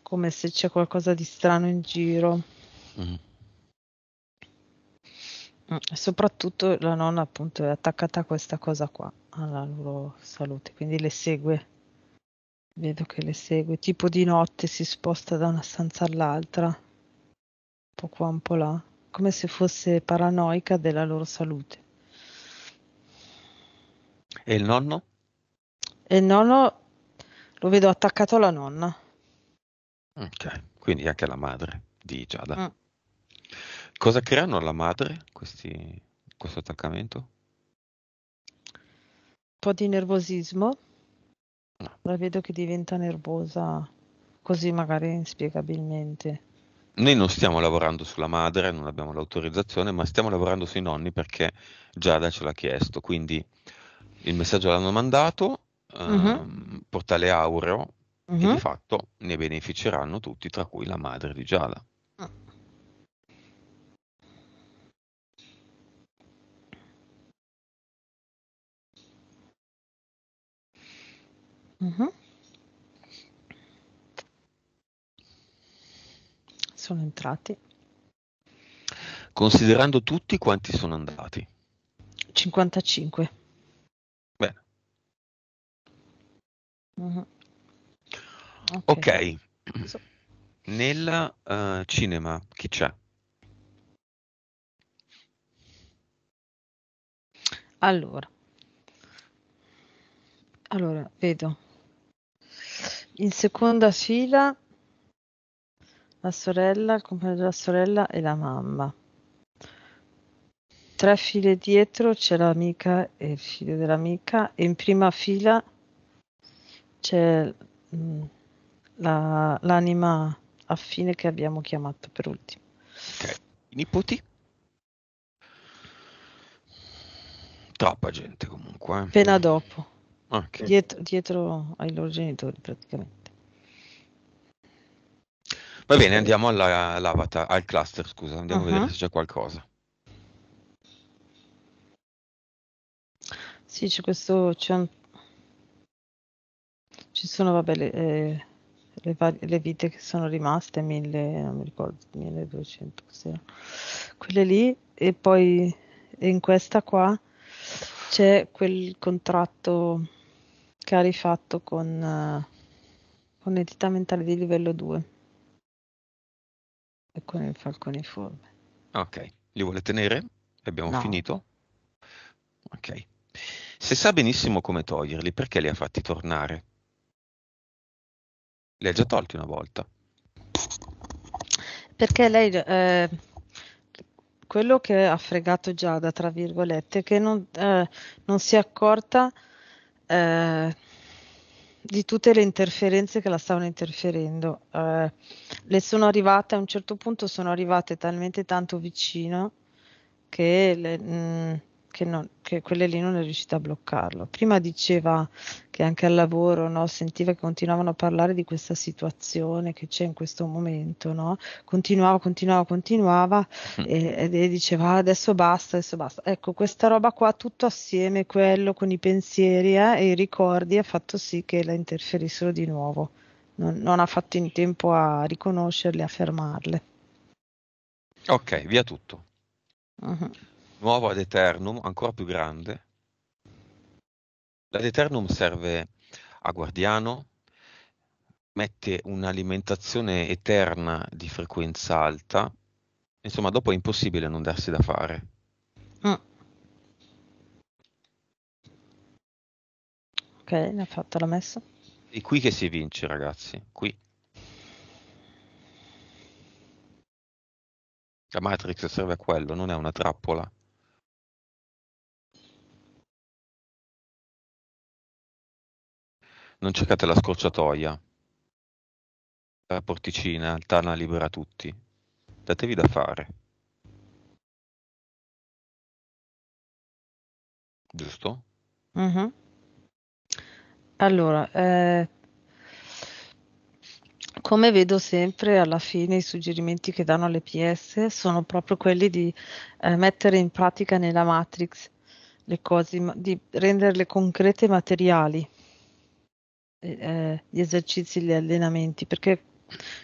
come se c'è qualcosa di strano in giro. Mm. mm. Soprattutto la nonna appunto è attaccata a questa cosa qua, alla loro salute, quindi le segue. Vedo che le segue, tipo di notte si sposta da una stanza all'altra, un po' qua, un po' là, come se fosse paranoica della loro salute. E il nonno? E il nonno lo vedo attaccato alla nonna. Ok, quindi anche alla madre di Giada. Mm. Cosa creano alla madre questi, questo attaccamento? Un po' di nervosismo. No. La vedo che diventa nervosa, così magari inspiegabilmente. Noi non stiamo lavorando sulla madre, non abbiamo l'autorizzazione, ma stiamo lavorando sui nonni perché Giada ce l'ha chiesto, quindi il messaggio l'hanno mandato, uh-huh. Portale Aureo, uh-huh. e di mm-hmm. fatto ne beneficeranno tutti, tra cui la madre di Giada. Uh. Uh-huh. Sono entrati. Considerando tutti quanti sono andati. 55. Mm-hmm. Ok. okay. So. Nel uh, cinema chi c'è? Allora. Allora, vedo. In seconda fila la sorella, il compagno della sorella e la mamma. Tre file dietro c'è l'amica e il figlio dell'amica e in prima fila c'è mm, la, l'anima affine che abbiamo chiamato per ultimo. Ok, i nipoti? Troppa gente comunque. Eh. Appena dopo, okay. dietro, dietro ai loro genitori praticamente. Va bene, andiamo alla, all'avatar, al cluster, scusa, andiamo uh-huh. a vedere uh-huh. se c'è qualcosa. Sì, c'è questo, c'è un ci sono vabbè, le, eh, le, le, vite che sono rimaste, 1000, non mi ricordo, 1200, così, quelle lì, e poi in questa qua c'è quel contratto che ha rifatto con, eh, con l'entità mentale di livello 2 e con il falconiforme. Ok, li vuole tenere? Abbiamo no. finito? Ok. Se sa benissimo come toglierli, perché li ha fatti tornare? Li ha già tolti una volta. Perché lei, eh, quello che ha fregato Giada, tra virgolette, è che non, eh, non si è accorta eh, di tutte le interferenze che la stavano interferendo. Eh, le sono arrivate, a un certo punto sono arrivate talmente tanto vicino che... Le, mh, mm, che, non, che quelle lì non è riuscita a bloccarlo. Prima diceva che anche al lavoro no, sentiva che continuavano a parlare di questa situazione che c'è in questo momento, no? continuava, continuava, continuava mm. e, e, diceva ah, adesso basta, adesso basta. Ecco, questa roba qua tutto assieme, quello con i pensieri eh, e i ricordi ha fatto sì che la interferissero di nuovo. Non, non ha fatto in tempo a riconoscerle, a fermarle. Ok, via tutto. Uh-huh nuovo ad eternum, ancora più grande. L'ad eternum serve a guardiano, mette un'alimentazione eterna di frequenza alta, insomma dopo è impossibile non darsi da fare. Ah. Ok, l'ha fatta l'ha messa. È qui che si vince, ragazzi, qui. La Matrix serve a quello, non è una trappola. Non cercate la scorciatoia, la porticina, il Tana libera tutti. Datevi da fare. Giusto? Mm -hmm. Allora, eh, come vedo sempre alla fine i suggerimenti che danno le PS sono proprio quelli di eh, mettere in pratica nella matrix le cose, di renderle concrete e materiali. Eh, eh, gli esercizi, gli allenamenti, perché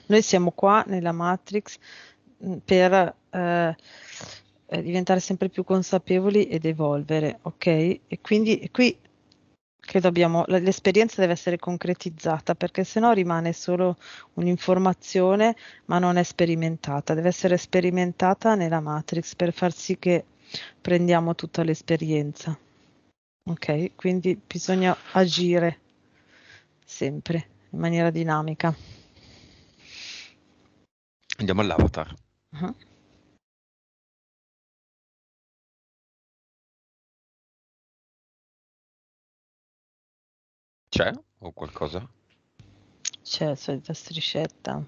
noi siamo qua nella Matrix mm, per eh, eh, diventare sempre più consapevoli ed evolvere, ok? E quindi qui credo abbiamo, l'esperienza deve essere concretizzata perché se no rimane solo un'informazione ma non è sperimentata, deve essere sperimentata nella Matrix per far sì che prendiamo tutta l'esperienza. Ok, quindi bisogna agire sempre in maniera dinamica. Andiamo all'avatar. Uh-huh. C'è o qualcosa? C'è la solita striscetta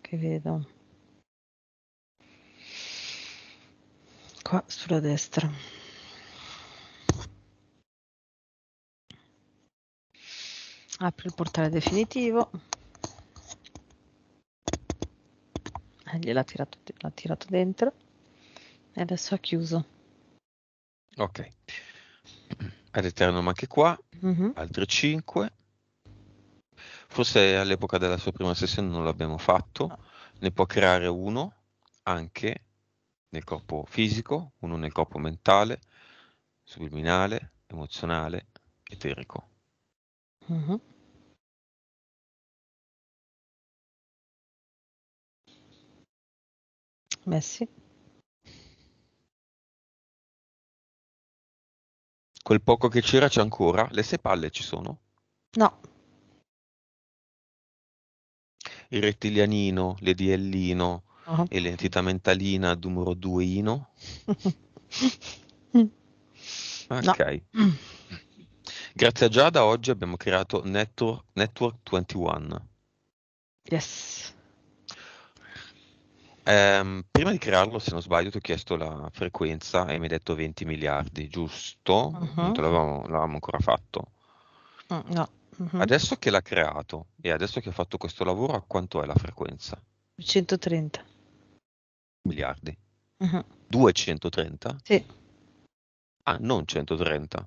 che vedo. Qua sulla destra. apri il portale definitivo e eh, gliel'ha tirato, l'ha tirato dentro e adesso ha chiuso ok ad Eternum anche qua mm-hmm. altre 5 forse all'epoca della sua prima sessione non l'abbiamo fatto no. Ah. ne può creare uno anche nel corpo fisico uno nel corpo mentale subliminale emozionale eterico Mh-mh. Beh, Quel poco che c'era c'è ancora? Le sei palle ci sono? No. Il rettilianino, l'ediellino Ah-ah. Uh-huh. e l'entità mentalina numero 2ino? (laughs) ok. No. (clears throat) Grazie a Giada oggi abbiamo creato Network, Network 21. Yes. Um, prima di crearlo, se non sbaglio, ti ho chiesto la frequenza e mi hai detto 20 miliardi, giusto? Uh-huh. Non te l'avevamo, l'avevamo ancora fatto. Uh, no. Uh-huh. Adesso che l'ha creato e adesso che ha fatto questo lavoro, a quanto è la frequenza? 130 miliardi. Mm-hmm. Uh-huh. 230? Sì. Ah, non 130.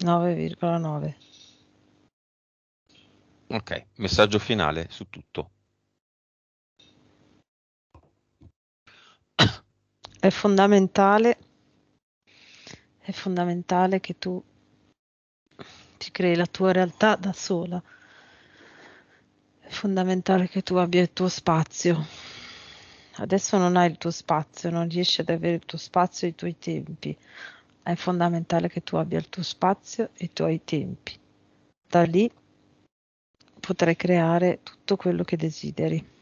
9,9. Ok, messaggio finale su tutto. È fondamentale, è fondamentale che tu ti crei la tua realtà da sola. È fondamentale che tu abbia il tuo spazio. Adesso non hai il tuo spazio, non riesci ad avere il tuo spazio e i tuoi tempi è fondamentale che tu abbia il tuo spazio e i tuoi tempi. Da lì potrai creare tutto quello che desideri.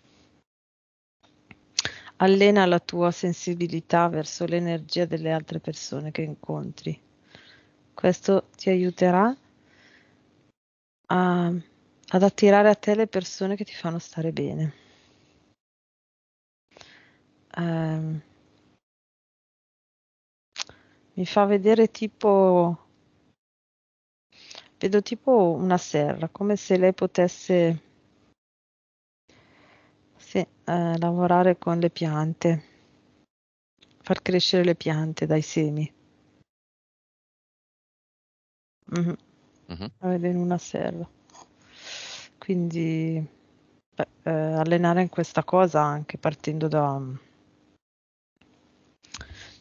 Allena la tua sensibilità verso l'energia delle altre persone che incontri. Questo ti aiuterà a, ad attirare a te le persone che ti fanno stare bene. Um, mi fa vedere tipo vedo tipo una serra come se lei potesse sì, eh, lavorare con le piante far crescere le piante dai semi mm-hmm. Mm-hmm. vedere una serra quindi beh, eh, allenare in questa cosa anche partendo da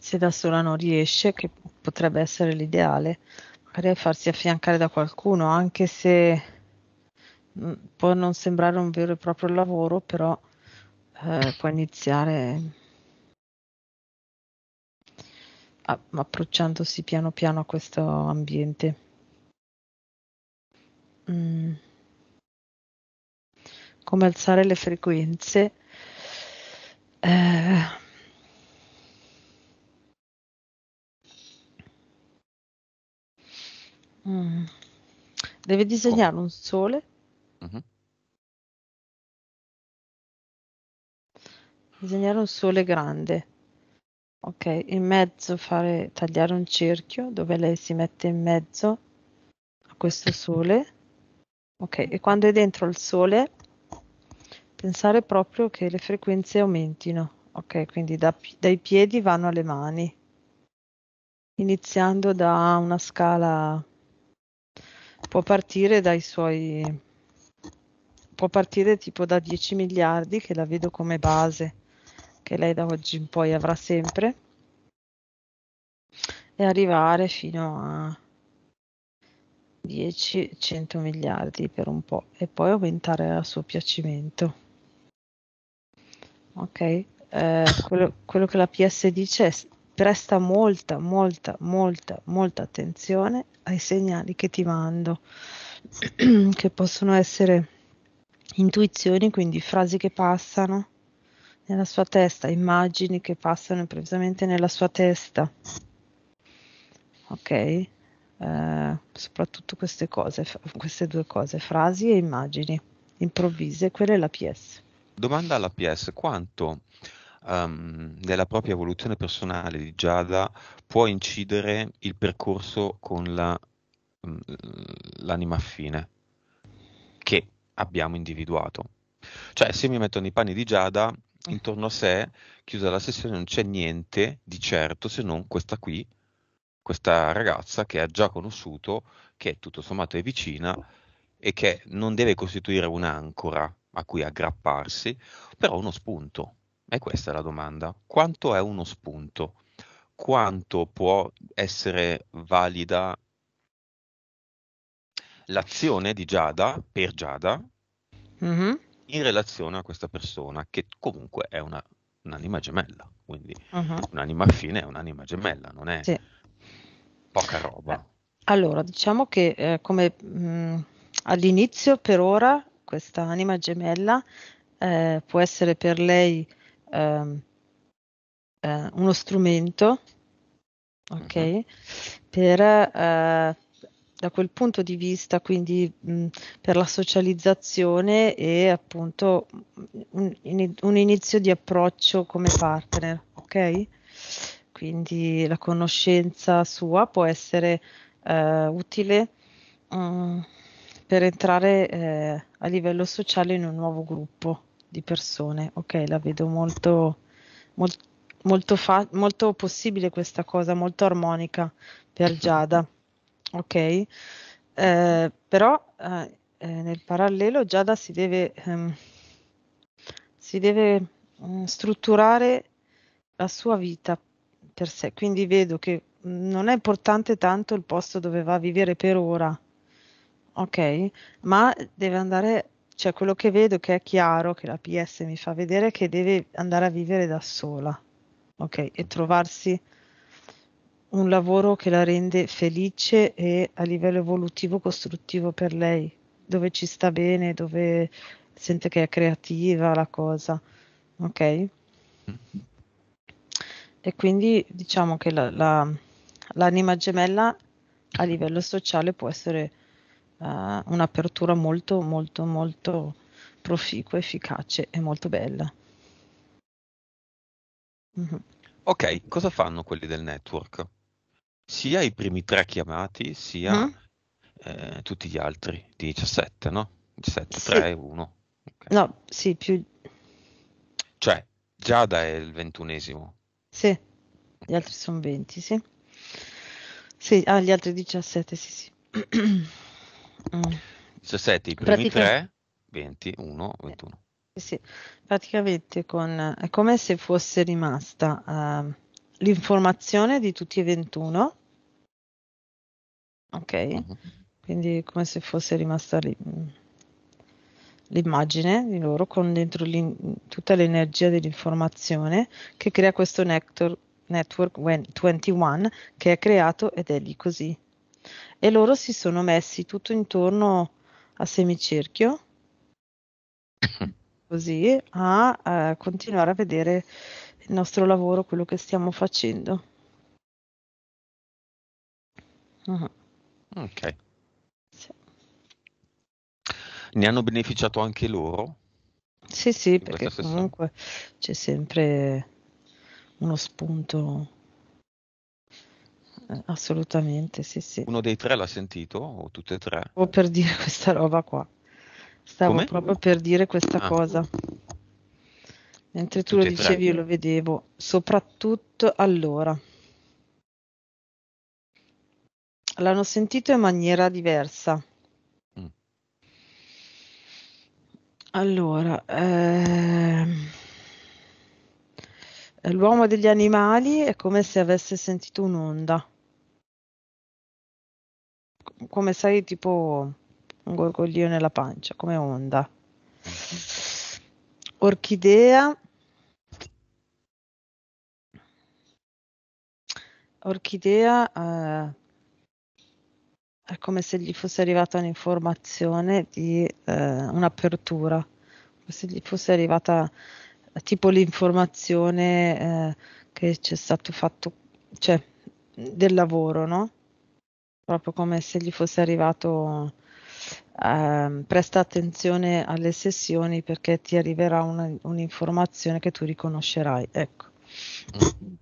se da sola non riesce, che potrebbe essere l'ideale, magari farsi affiancare da qualcuno, anche se mm, può non sembrare un vero e proprio lavoro, però eh, può iniziare a, approcciandosi piano piano a questo ambiente. Mm. Come alzare le frequenze? Eh, Mm. Deve disegnare oh. un sole. Mm-hmm. Disegnare un sole grande. Ok, in mezzo fare tagliare un cerchio dove lei si mette in mezzo a questo sole. Ok, e quando è dentro il sole pensare proprio che le frequenze aumentino. Ok, quindi da, dai piedi vanno alle mani, iniziando da una scala può partire dai suoi può partire tipo da 10 miliardi che la vedo come base che lei da oggi in poi avrà sempre e arrivare fino a 10 100 miliardi per un po' e poi aumentare a suo piacimento ok eh, quello, quello che la PS dice è presta molta, molta, molta, molta attenzione ai segnali che ti mando, (clears throat) che possono essere intuizioni, quindi frasi che passano nella sua testa, immagini che passano improvvisamente nella sua testa. Ok? Uh, soprattutto queste cose, queste due cose, frasi e immagini improvvise, quella è la PS. Domanda alla PS, quanto um, ehm, della propria evoluzione personale di Giada può incidere il percorso con la, mm, l'anima affine che abbiamo individuato. Cioè, se mi metto nei panni di Giada, mm. intorno a sé, chiusa la sessione, non c'è niente di certo se non questa qui, questa ragazza che ha già conosciuto, che tutto sommato è vicina e che non deve costituire un'ancora a cui aggrapparsi, però uno spunto. E questa è la domanda. Quanto è uno spunto? Quanto può essere valida l'azione di Giada per Giada mm-hmm. in relazione a questa persona che comunque è una, un'anima gemella, quindi mm-hmm. un'anima affine è un'anima gemella, non è sì. poca roba. Eh, allora, diciamo che eh, come mh, mm, all'inizio per ora questa anima gemella eh, può essere per lei ehm, eh, uno strumento, ok, uh-huh. per eh, da quel punto di vista, quindi mh, mm, per la socializzazione e appunto un, un, inizio di approccio come partner, ok? Quindi la conoscenza sua può essere eh, utile mh, mm, per entrare eh, a livello sociale in un nuovo gruppo di persone. Ok, la vedo molto, molto, molto, fa- molto possibile questa cosa, molto armonica per (laughs) Giada. Ok, eh, però eh, eh, nel parallelo Giada si deve, ehm, si deve mh, mm, strutturare la sua vita per sé, quindi vedo che mm, non è importante tanto il posto dove va a vivere per ora, ok? Ma deve andare cioè quello che vedo che è chiaro, che la PS mi fa vedere, che deve andare a vivere da sola, ok? E trovarsi un lavoro che la rende felice e a livello evolutivo costruttivo per lei, dove ci sta bene, dove sente che è creativa la cosa, ok? E quindi diciamo che la, la, l'anima gemella a livello sociale può essere uh, un'apertura molto, molto, molto proficua, efficace e molto bella. Mm-hmm. Ok, cosa fanno quelli del network? Sia i primi tre chiamati, sia mm? eh, tutti gli altri, 17, no? 17, sì. 3, 1. Okay. No, sì, più... Cioè, Giada è il ventunesimo. Sì, gli altri sono 20, sì. Sì, ah, gli altri 17, sì, sì. (clears throat) 17, mm. i primi Praticamente... 3, eh, 20, 1, 21. Sì, praticamente con, è come se fosse rimasta uh, l'informazione di tutti e 21, ok? Uh mm-hmm. -huh. Quindi come se fosse rimasta mm, l'immagine di loro con dentro tutta l'energia dell'informazione che crea questo nectar, network 21 che è creato ed è lì così e loro si sono messi tutto intorno a semicerchio (laughs) così a, a continuare a vedere il nostro lavoro, quello che stiamo facendo. Uh-huh. Ok. Sì. Ne hanno beneficiato anche loro? Sì, sì, perché comunque c'è sempre uno spunto assolutamente, sì, sì. Uno dei tre l'ha sentito o tutte e tre? O per dire (laughs) questa roba qua. Stavo Come? proprio per dire questa ah. cosa. Mentre tu tutte lo dicevi io lo vedevo, soprattutto allora. L'hanno sentito in maniera diversa. Mm. Allora, ehm... L'uomo degli animali è come se avesse sentito un'onda come sai, tipo un gorgoglio nella pancia, come onda. Orchidea. Orchidea eh, è come se gli fosse arrivata un'informazione di eh, un'apertura, come se gli fosse arrivata tipo l'informazione eh, che c'è stato fatto, cioè del lavoro, no? proprio come se gli fosse arrivato ehm, presta attenzione alle sessioni perché ti arriverà una, un'informazione che tu riconoscerai. Ecco. Mm.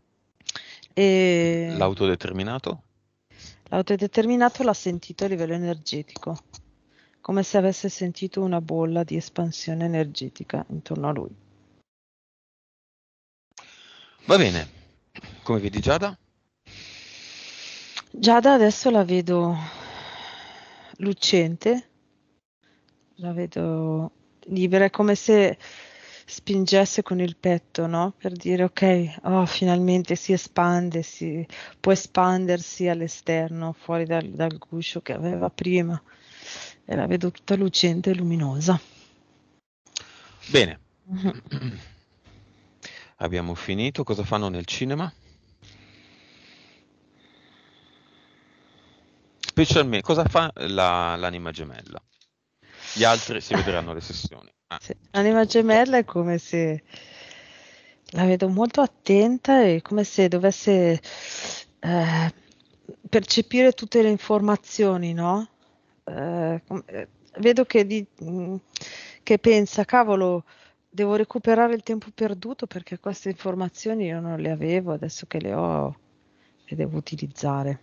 E... L'autodeterminato? L'autodeterminato l'ha sentito a livello energetico, come se avesse sentito una bolla di espansione energetica intorno a lui. Va bene, come vedi Giada? Giada adesso la vedo lucente, la vedo libera, è come se spingesse con il petto, no? Per dire ok, oh, finalmente si espande, si può espandersi all'esterno, fuori dal, dal guscio che aveva prima. E la vedo tutta lucente e luminosa. Bene. Mm-hmm. Abbiamo finito. Cosa fanno nel cinema? specialmente cosa fa la, l'anima gemella? Gli altri si vedranno le sessioni. (laughs) Ah. Sì. Anima gemella è come se la vedo molto attenta e come se dovesse eh, percepire tutte le informazioni, no? Eh, eh vedo che, di, mm, che, pensa, cavolo, devo recuperare il tempo perduto perché queste informazioni io non le avevo, adesso che le ho le devo utilizzare.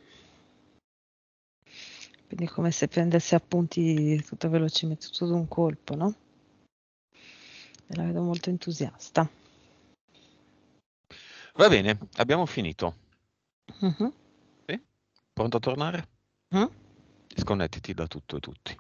Quindi come se prendesse appunti tutto velocemente, tutto d'un colpo, no? Me la vedo molto entusiasta. Va bene, abbiamo finito. Uh-huh. Sì? Pronto a tornare? Uh-huh. Sconnettiti da tutto e tutti.